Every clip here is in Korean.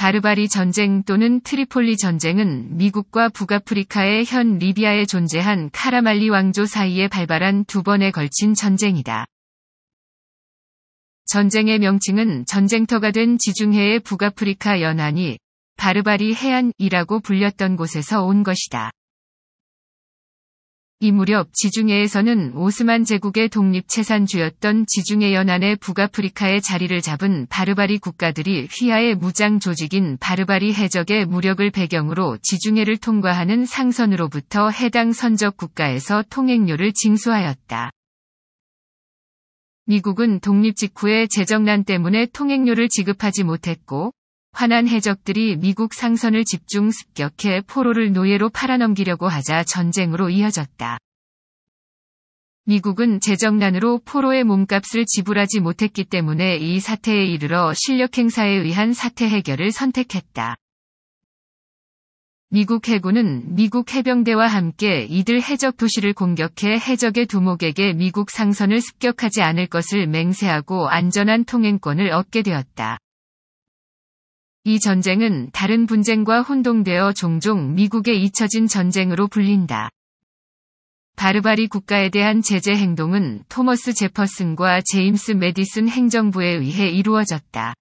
바르바리 전쟁 또는 트리폴리 전쟁은 미국과 북아프리카의 현 리비아에 존재한 카라말리 왕조 사이에 발발한 두 번에 걸친 전쟁이다. 전쟁의 명칭은 전쟁터가 된 지중해의 북아프리카 연안이 바르바리 해안이라고 불렸던 곳에서 온 것이다. 이 무렵 지중해에서는 오스만 제국의 독립채산주였던 지중해 연안의 북아프리카에 자리를 잡은 바르바리 국가들이 휘하의 무장 조직인 바르바리 해적의 무력을 배경으로 지중해를 통과하는 상선으로부터 해당 선적 국가에서 통행료를 징수하였다. 미국은 독립 직후에 재정난 때문에 통행료를 지급하지 못했고 화난 해적들이 미국 상선을 집중 습격해 포로를 노예로 팔아넘기려고 하자 전쟁으로 이어졌다. 미국은 재정난으로 포로의 몸값을 지불하지 못했기 때문에 이 사태에 이르러 실력 행사에 의한 사태 해결을 선택했다. 미국 해군은 미국 해병대와 함께 이들 해적 도시를 공격해 해적의 두목에게 미국 상선을 습격하지 않을 것을 맹세하고 안전한 통행권을 얻게 되었다. 이 전쟁은 다른 분쟁과 혼동되어 종종 미국의 잊혀진 전쟁으로 불린다. 바르바리 국가에 대한 제재 행동은 토머스 제퍼슨과 제임스 메디슨 행정부에 의해 이루어졌다.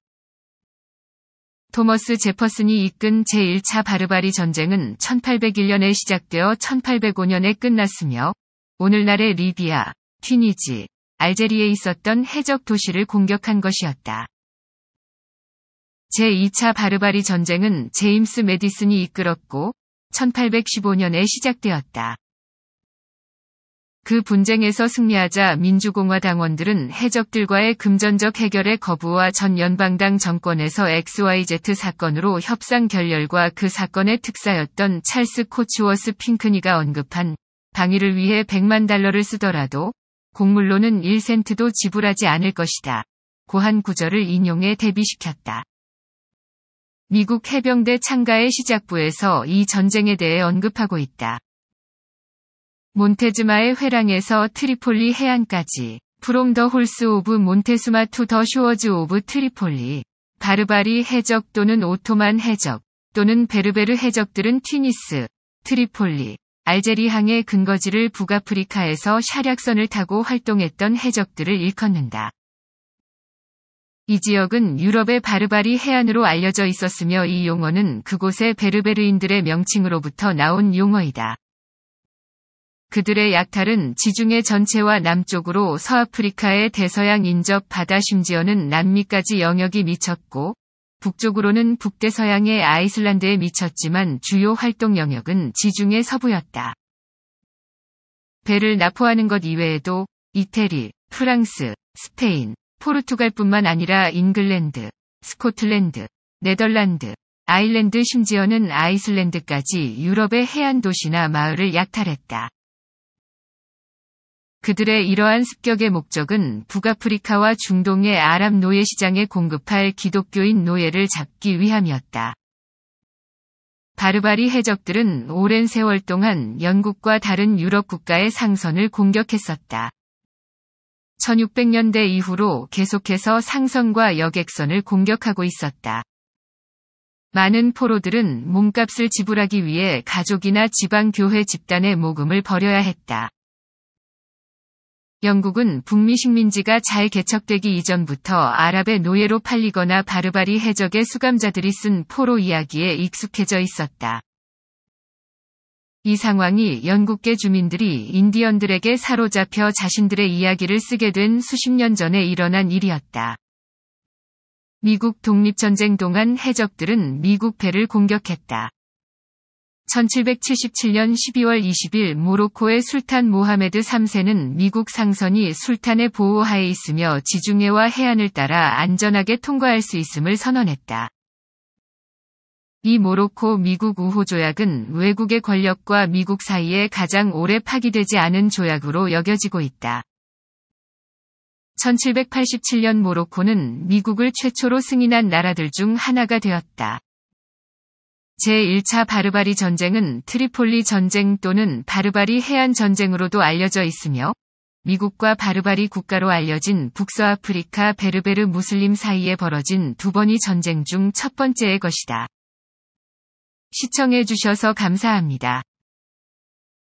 토머스 제퍼슨이 이끈 제1차 바르바리 전쟁은 1801년에 시작되어 1805년에 끝났으며 오늘날의 리비아, 튀니지, 알제리에 있었던 해적 도시를 공격한 것이었다. 제2차 바르바리 전쟁은 제임스 메디슨이 이끌었고 1815년에 시작되었다. 그 분쟁에서 승리하자 민주공화 당원들은 해적들과의 금전적 해결의 거부와 전 연방당 정권에서 XYZ 사건으로 협상 결렬과 그 사건의 특사였던 찰스 코치워스 핑크니가 언급한 방위를 위해 100만 달러를 쓰더라도 곡물로는 1센트도 지불하지 않을 것이다. 고한 구절을 인용해 대비시켰다. 미국 해병대 참가의 시작부에서 이 전쟁에 대해 언급하고 있다. 몬테즈마의 회랑에서 트리폴리 해안까지 프롬 더 홀스 오브 몬테 r 마 투 더 쇼 m 즈 오브 트리폴리 바르바리 해적 또는 오토만 해적 또는 베르베르 해적들은 튀니스, 트리폴리, 알제리항의 근거지를 북아프리카에서 샤략선을 타고 활동했던 해적들을 일컫는다. 이 지역은 유럽의 바르바리 해안으로 알려져 있었으며 이 용어는 그곳의 베르베르인들의 명칭으로부터 나온 용어이다. 그들의 약탈은 지중해 전체와 남쪽으로 서아프리카의 대서양 인접 바다 심지어는 남미까지 영역이 미쳤고, 북쪽으로는 북대서양의 아이슬란드에 미쳤지만 주요 활동 영역은 지중해 서부였다. 배를 납포하는 것 이외에도 이태리, 프랑스, 스페인, 포르투갈뿐만 아니라 잉글랜드, 스코틀랜드, 네덜란드, 아일랜드 심지어는 아이슬랜드까지 유럽의 해안 도시나 마을을 약탈했다. 그들의 이러한 습격의 목적은 북아프리카와 중동의 아랍 노예 시장에 공급할 기독교인 노예를 잡기 위함이었다. 바르바리 해적들은 오랜 세월 동안 영국과 다른 유럽 국가의 상선을 공격했었다. 1600년대 이후로 계속해서 상선과 여객선을 공격하고 있었다. 많은 포로들은 몸값을 지불하기 위해 가족이나 지방교회 집단의 모금을 버려야 했다. 영국은 북미 식민지가 잘 개척되기 이전부터 아랍의 노예로 팔리거나 바르바리 해적의 수감자들이 쓴 포로 이야기에 익숙해져 있었다. 이 상황이 영국계 주민들이 인디언들에게 사로잡혀 자신들의 이야기를 쓰게 된 수십 년 전에 일어난 일이었다. 미국 독립전쟁 동안 해적들은 미국 배를 공격했다. 1777년 12월 20일 모로코의 술탄 모하메드 3세는 미국 상선이 술탄의 보호하에 있으며 지중해와 해안을 따라 안전하게 통과할 수 있음을 선언했다. 이 네 모로코 미국 우호 조약은 외국의 권력과 미국 사이에 가장 오래 파기되지 않은 조약으로 여겨지고 있다. 1787년 모로코는 미국을 최초로 승인한 나라들 중 하나가 되었다. 제1차 바르바리 전쟁은 트리폴리 전쟁 또는 바르바리 해안 전쟁으로도 알려져 있으며 미국과 바르바리 국가로 알려진 북서아프리카 베르베르 무슬림 사이에 벌어진 두 번의 전쟁 중 첫 번째의 것이다. 시청해주셔서 감사합니다.